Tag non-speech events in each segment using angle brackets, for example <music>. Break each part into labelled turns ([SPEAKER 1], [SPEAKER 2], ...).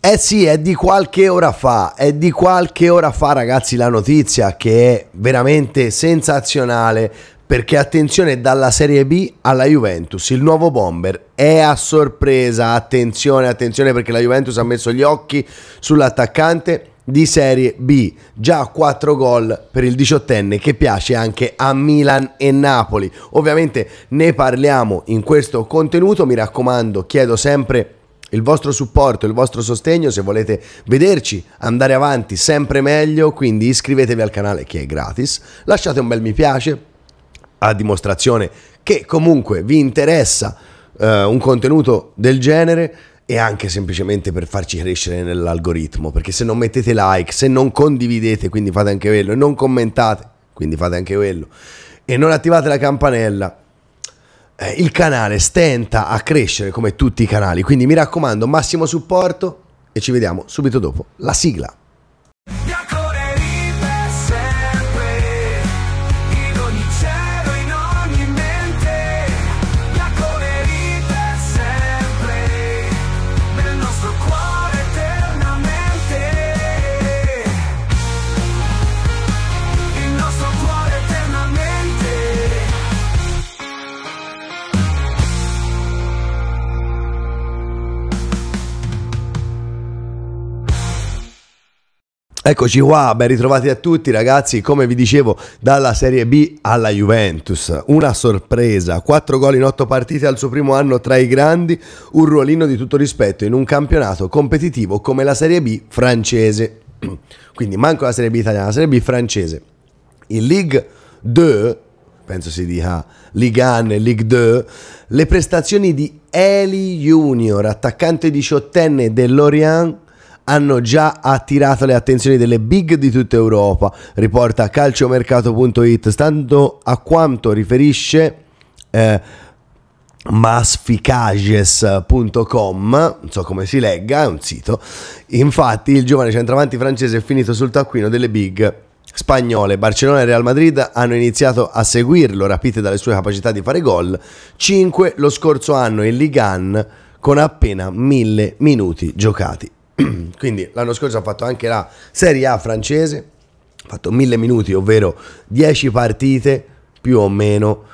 [SPEAKER 1] Eh sì, è di qualche ora fa, è di qualche ora fa ragazzi la notizia che è veramente sensazionale perché attenzione dalla Serie B alla Juventus, il nuovo bomber è a sorpresa, attenzione, attenzione perché la Juventus ha messo gli occhi sull'attaccante di Serie B, già 4 gol per il diciottenne che piace anche a Milan e Napoli. Ovviamente ne parliamo in questo contenuto, mi raccomando, chiedo sempre il vostro supporto, il vostro sostegno se volete vederci andare avanti sempre meglio, quindi iscrivetevi al canale che è gratis, lasciate un bel mi piace a dimostrazione che comunque vi interessa eh, un contenuto del genere e anche semplicemente per farci crescere nell'algoritmo, perché se non mettete like, se non condividete, quindi fate anche quello, e non commentate, quindi fate anche quello, e non attivate la campanella, eh, il canale stenta a crescere come tutti i canali, quindi mi raccomando massimo supporto e ci vediamo subito dopo la sigla. Eccoci qua, ben ritrovati a tutti ragazzi, come vi dicevo dalla Serie B alla Juventus, una sorpresa, 4 gol in 8 partite al suo primo anno tra i grandi, un ruolino di tutto rispetto in un campionato competitivo come la Serie B francese, <clears throat> quindi manco la Serie B italiana, la Serie B francese. In Ligue 2, penso si dica Ligue 1 e Ligue 2, le prestazioni di Eli Junior, attaccante diciottenne dell'Orient, hanno già attirato le attenzioni delle big di tutta Europa, riporta calciomercato.it, stando a quanto riferisce eh, masficages.com, non so come si legga, è un sito, infatti il giovane centravanti francese è finito sul taccuino delle big spagnole. Barcellona e Real Madrid hanno iniziato a seguirlo, rapite dalle sue capacità di fare gol. 5 lo scorso anno in Ligan con appena 1000 minuti giocati. <clears throat> Quindi l'anno scorso ha fatto anche la Serie A francese, ha fatto mille minuti, ovvero 10 partite più o meno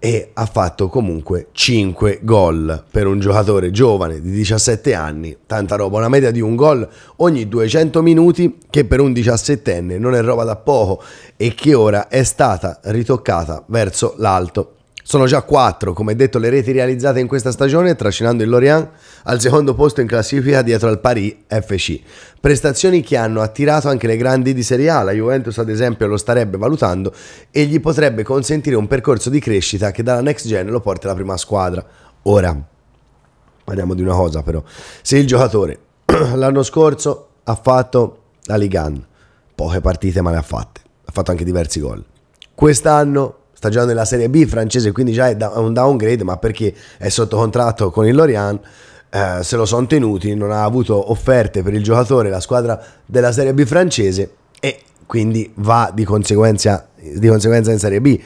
[SPEAKER 1] e ha fatto comunque 5 gol per un giocatore giovane di 17 anni, tanta roba, una media di un gol ogni 200 minuti che per un 17enne non è roba da poco e che ora è stata ritoccata verso l'alto. Sono già quattro, come detto, le reti realizzate in questa stagione, trascinando il Lorient al secondo posto in classifica dietro al Paris FC. Prestazioni che hanno attirato anche le grandi di Serie A, la Juventus ad esempio lo starebbe valutando e gli potrebbe consentire un percorso di crescita che dalla next gen lo porta alla prima squadra. Ora, parliamo di una cosa però, se il giocatore <clears throat> l'anno scorso ha fatto la Ligan, poche partite ma ne ha fatte, ha fatto anche diversi gol, quest'anno sta già nella Serie B francese, quindi già è da- un downgrade, ma perché è sotto contratto con il Lorient. Eh, se lo sono tenuti, non ha avuto offerte per il giocatore la squadra della Serie B francese e quindi va di conseguenza, di conseguenza in Serie B.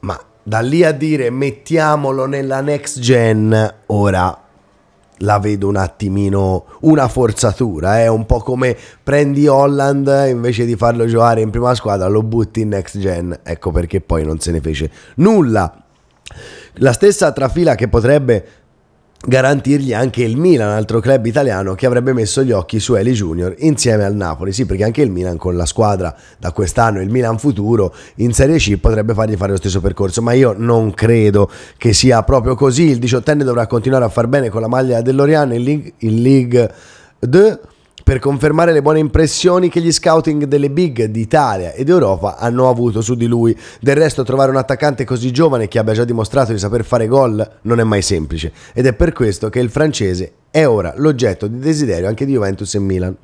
[SPEAKER 1] Ma da lì a dire mettiamolo nella next gen, ora la vedo un attimino una forzatura, è eh? un po' come prendi Holland eh, invece di farlo giocare in prima squadra lo butti in next gen, ecco perché poi non se ne fece nulla. La stessa trafila che potrebbe garantirgli anche il Milan, altro club italiano che avrebbe messo gli occhi su Eli Junior insieme al Napoli, sì perché anche il Milan con la squadra da quest'anno, il Milan futuro in Serie C potrebbe fargli fare lo stesso percorso, ma io non credo che sia proprio così, il 18enne dovrà continuare a far bene con la maglia dell'Oriana in League 2 per confermare le buone impressioni che gli scouting delle big d'Italia ed Europa hanno avuto su di lui. Del resto trovare un attaccante così giovane che abbia già dimostrato di saper fare gol non è mai semplice ed è per questo che il francese è ora l'oggetto di desiderio anche di Juventus e Milan.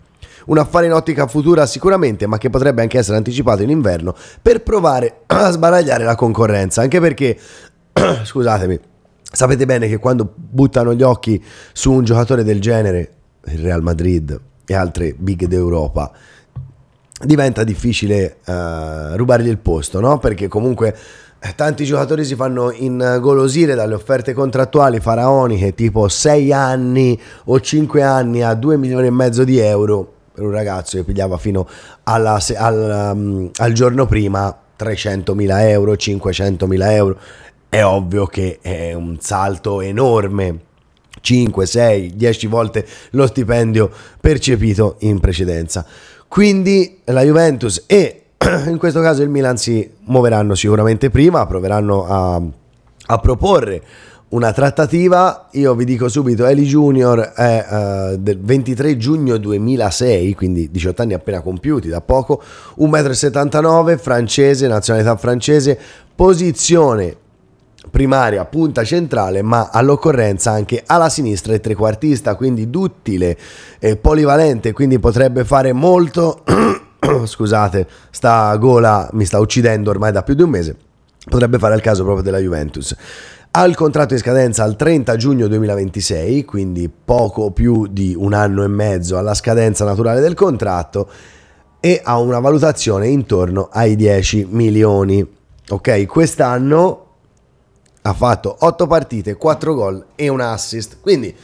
[SPEAKER 1] Un affare in ottica futura sicuramente, ma che potrebbe anche essere anticipato in inverno per provare <clears throat> a sbaragliare la concorrenza, anche perché, <clears throat> scusatemi, sapete bene che quando buttano gli occhi su un giocatore del genere, il Real Madrid, e altre big d'Europa diventa difficile uh, rubargli il posto, no? Perché comunque eh, tanti giocatori si fanno ingolosire dalle offerte contrattuali faraoniche tipo 6 anni o 5 anni a 2 milioni e mezzo di euro per un ragazzo che pigliava fino alla, al, um, al giorno prima 300 mila euro, 500 mila euro. È ovvio che è un salto enorme 5, 6, 10 volte lo stipendio percepito in precedenza. Quindi la Juventus e <clears throat> in questo caso il Milan si muoveranno sicuramente prima, proveranno a, a proporre una trattativa, io vi dico subito, Eli Junior è uh, del 23 giugno 2006, quindi 18 anni appena compiuti da poco, 1,79 m, francese, nazionalità francese, posizione primaria, punta centrale, ma all'occorrenza anche alla sinistra e trequartista, quindi duttile e polivalente, quindi potrebbe fare molto <clears throat> scusate, sta gola mi sta uccidendo ormai da più di un mese. Potrebbe fare il caso proprio della Juventus. Ha il contratto in scadenza al 30 giugno 2026, quindi poco più di un anno e mezzo alla scadenza naturale del contratto e ha una valutazione intorno ai 10 milioni. Ok, quest'anno ha fatto 8 partite, 4 gol e un assist. Quindi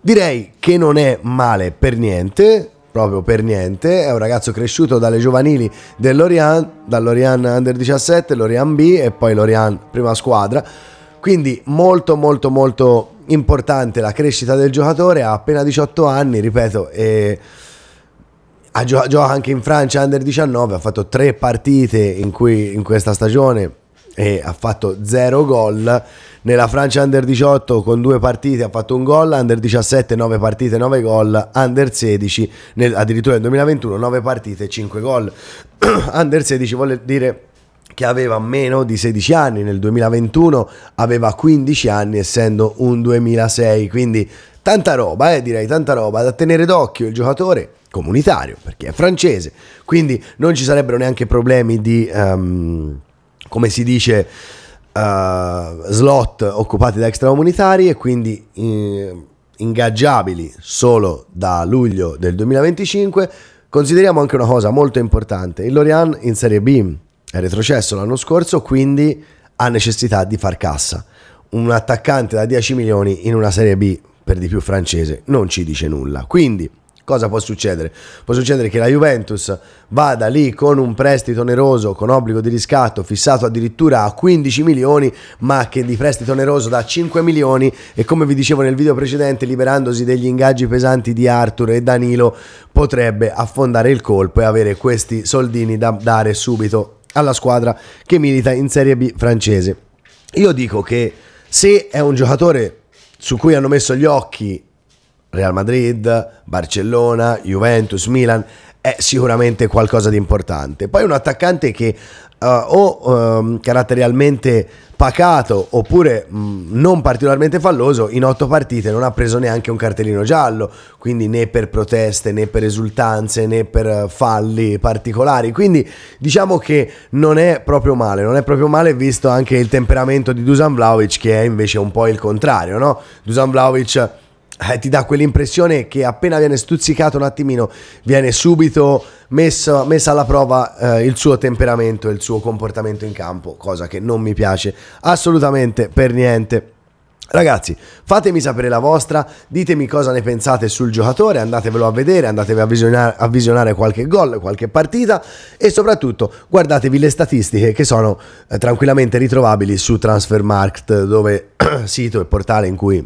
[SPEAKER 1] direi che non è male per niente, proprio per niente. È un ragazzo cresciuto dalle giovanili dell'Orient, dall'Orient Under 17, l'Orient B e poi l'Orient prima squadra. Quindi molto molto molto importante la crescita del giocatore, ha appena 18 anni, ripeto, e gioca anche in Francia Under 19, ha fatto 3 partite in, cui, in questa stagione e ha fatto 0 gol. Nella Francia under 18 con due partite ha fatto un gol, under 17 9 partite 9 gol, under 16 nel, addirittura nel 2021 9 partite 5 gol. <clears throat> under 16 vuol dire che aveva meno di 16 anni, nel 2021 aveva 15 anni essendo un 2006, quindi tanta roba, eh, direi tanta roba da tenere d'occhio il giocatore comunitario perché è francese, quindi non ci sarebbero neanche problemi di... Um, come si dice, uh, slot occupati da extracomunitari e quindi in, eh, ingaggiabili solo da luglio del 2025. Consideriamo anche una cosa molto importante, il Lorient in Serie B è retrocesso l'anno scorso, quindi ha necessità di far cassa. Un attaccante da 10 milioni in una Serie B, per di più francese, non ci dice nulla. Quindi Cosa può succedere? Può succedere che la Juventus vada lì con un prestito oneroso, con obbligo di riscatto fissato addirittura a 15 milioni, ma che di prestito oneroso da 5 milioni e come vi dicevo nel video precedente, liberandosi degli ingaggi pesanti di Arthur e Danilo, potrebbe affondare il colpo e avere questi soldini da dare subito alla squadra che milita in Serie B francese. Io dico che se è un giocatore su cui hanno messo gli occhi Real Madrid, Barcellona, Juventus, Milan, è sicuramente qualcosa di importante. Poi un attaccante che uh, o um, caratterialmente pacato oppure mh, mm, non particolarmente falloso, in otto partite non ha preso neanche un cartellino giallo, quindi né per proteste né per esultanze né per falli particolari. Quindi diciamo che non è proprio male, non è proprio male visto anche il temperamento di Dusan Vlaovic che è invece un po' il contrario, no? Dusan Vlaovic eh, ti dà quell'impressione che appena viene stuzzicato un attimino viene subito messo, messa alla prova eh, il suo temperamento e il suo comportamento in campo, cosa che non mi piace assolutamente per niente. Ragazzi, fatemi sapere la vostra, ditemi cosa ne pensate sul giocatore, andatevelo a vedere, andatevi a visionare, a visionare qualche gol, qualche partita e soprattutto guardatevi le statistiche che sono eh, tranquillamente ritrovabili su Transfermarkt, dove <clears throat> sito e portale in cui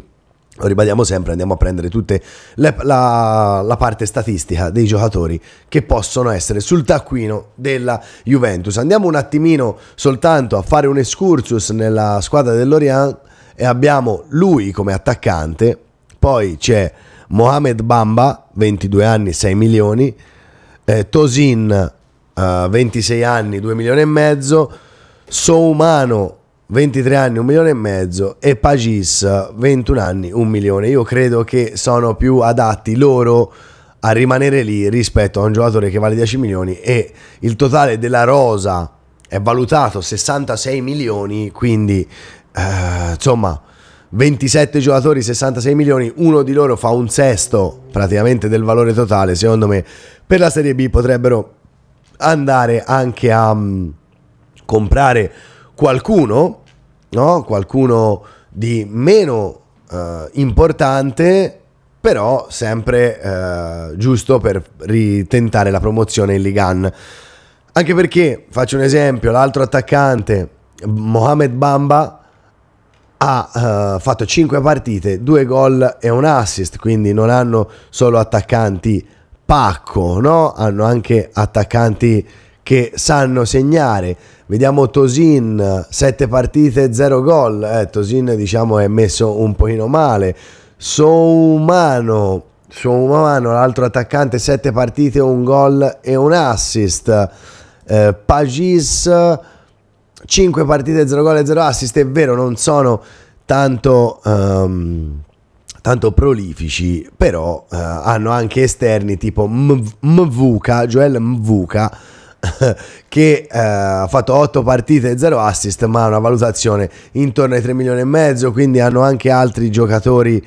[SPEAKER 1] lo ribadiamo sempre, andiamo a prendere tutta la, la, parte statistica dei giocatori che possono essere sul taccuino della Juventus. Andiamo un attimino soltanto a fare un excursus nella squadra dell'Orient e abbiamo lui come attaccante, poi c'è Mohamed Bamba, 22 anni, 6 milioni, eh, Tosin, eh, 26 anni, 2 milioni e mezzo, Soumano, 23 anni, 1 milione e mezzo e Pagis 21 anni, 1 milione. Io credo che sono più adatti loro a rimanere lì rispetto a un giocatore che vale 10 milioni e il totale della rosa è valutato 66 milioni, quindi eh, insomma 27 giocatori, 66 milioni, uno di loro fa un sesto praticamente del valore totale, secondo me per la Serie B potrebbero andare anche a um, comprare qualcuno no? qualcuno di meno eh, importante, però sempre eh, giusto per ritentare la promozione in Ligan. Anche perché, faccio un esempio, l'altro attaccante, Mohamed Bamba, ha eh, fatto 5 partite, 2 gol e un assist, quindi non hanno solo attaccanti pacco, no? hanno anche attaccanti che sanno segnare. Vediamo Tosin, 7 partite, 0 gol. Eh, Tosin diciamo è messo un pochino male. Soumano, Soumano l'altro attaccante, 7 partite, un gol e un assist. Eh, Pagis, 5 partite, 0 gol e 0 assist. È vero, non sono tanto... Um, tanto prolifici, però eh, hanno anche esterni tipo Mvuka, Joel Mvuka, <laughs> che eh, ha fatto 8 partite e 0 assist, ma ha una valutazione intorno ai 3 milioni e mezzo, quindi hanno anche altri giocatori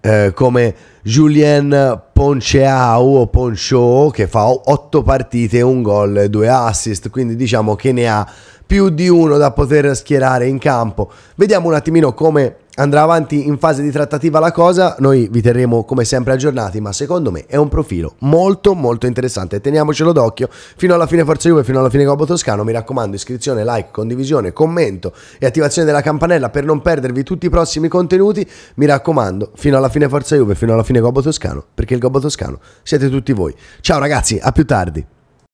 [SPEAKER 1] eh, come Julien Ponceau o Poncho che fa 8 partite, 1 gol e 2 assist, quindi diciamo che ne ha più di uno da poter schierare in campo. Vediamo un attimino come andrà avanti in fase di trattativa la cosa, noi vi terremo come sempre aggiornati, ma secondo me è un profilo molto molto interessante, teniamocelo d'occhio fino alla fine Forza Juve, fino alla fine Copo Toscano, mi raccomando iscrizione, like, condivisione, commento e attivazione della campanella per non perdervi tutti i prossimi contenuti, mi raccomando fino alla fine Forza Juve, fino alla fine Copo Toscano, perché il Copo Toscano siete tutti voi. Ciao ragazzi, a più tardi.